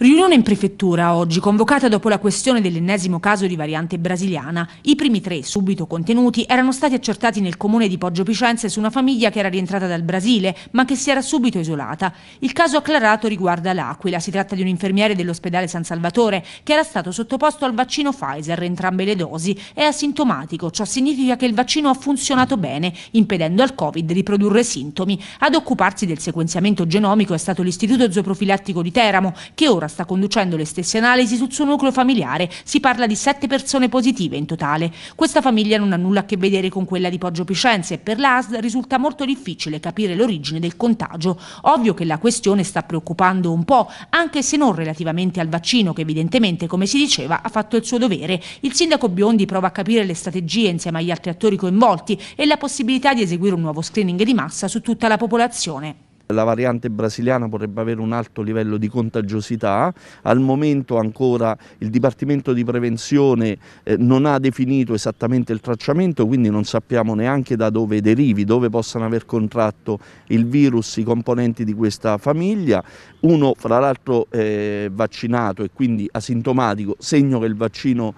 Riunione in prefettura oggi, convocata dopo la questione dell'ennesimo caso di variante brasiliana. I primi tre, subito contenuti, erano stati accertati nel comune di Poggio Picenze su una famiglia che era rientrata dal Brasile, ma che si era subito isolata. Il caso acclarato riguarda l'Aquila. Si tratta di un infermiere dell'ospedale San Salvatore che era stato sottoposto al vaccino Pfizer, entrambe le dosi. È asintomatico, ciò significa che il vaccino ha funzionato bene, impedendo al Covid di produrre sintomi. Ad occuparsi del sequenziamento genomico è stato l'Istituto Zooprofilattico di Teramo, che ora sta conducendo le stesse analisi sul suo nucleo familiare, si parla di sette persone positive in totale. Questa famiglia non ha nulla a che vedere con quella di Poggio Picenze e per l'ASD risulta molto difficile capire l'origine del contagio. Ovvio che la questione sta preoccupando un po', anche se non relativamente al vaccino che evidentemente, come si diceva, ha fatto il suo dovere. Il sindaco Biondi prova a capire le strategie insieme agli altri attori coinvolti e la possibilità di eseguire un nuovo screening di massa su tutta la popolazione. La variante brasiliana potrebbe avere un alto livello di contagiosità, al momento ancora il Dipartimento di Prevenzione eh, non ha definito esattamente il tracciamento, quindi non sappiamo neanche da dove derivi, dove possano aver contratto il virus i componenti di questa famiglia, uno fra l'altro eh, vaccinato e quindi asintomatico, segno che il vaccino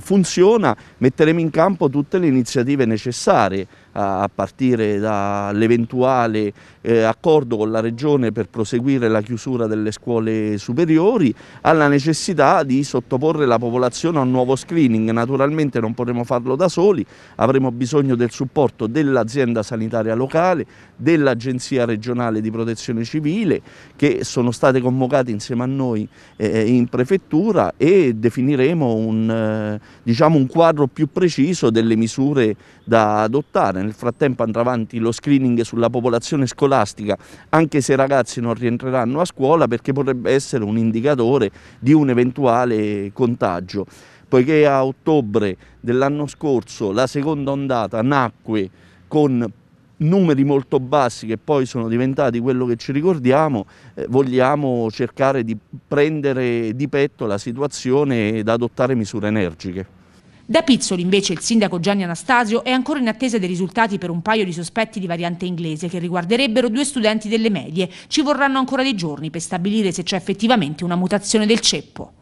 funziona, metteremo in campo tutte le iniziative necessarie a, partire dall'eventuale eh, accordo d'accordo con la Regione per proseguire la chiusura delle scuole superiori, alla necessità di sottoporre la popolazione a un nuovo screening. Naturalmente non potremo farlo da soli, avremo bisogno del supporto dell'azienda sanitaria locale, dell'Agenzia regionale di protezione civile che sono state convocate insieme a noi eh, in prefettura e definiremo un, eh, diciamo un quadro più preciso delle misure da adottare. Nel frattempo andrà avanti lo screening sulla popolazione scolastica anche se i ragazzi non rientreranno a scuola perché potrebbe essere un indicatore di un eventuale contagio. Poiché a ottobre dell'anno scorso la seconda ondata nacque con numeri molto bassi che poi sono diventati quello che ci ricordiamo, eh, vogliamo cercare di prendere di petto la situazione ed adottare misure energiche. Da Pizzoli invece il sindaco Gianni Anastasio è ancora in attesa dei risultati per un paio di sospetti di variante inglese che riguarderebbero due studenti delle medie. Ci vorranno ancora dei giorni per stabilire se c'è effettivamente una mutazione del ceppo.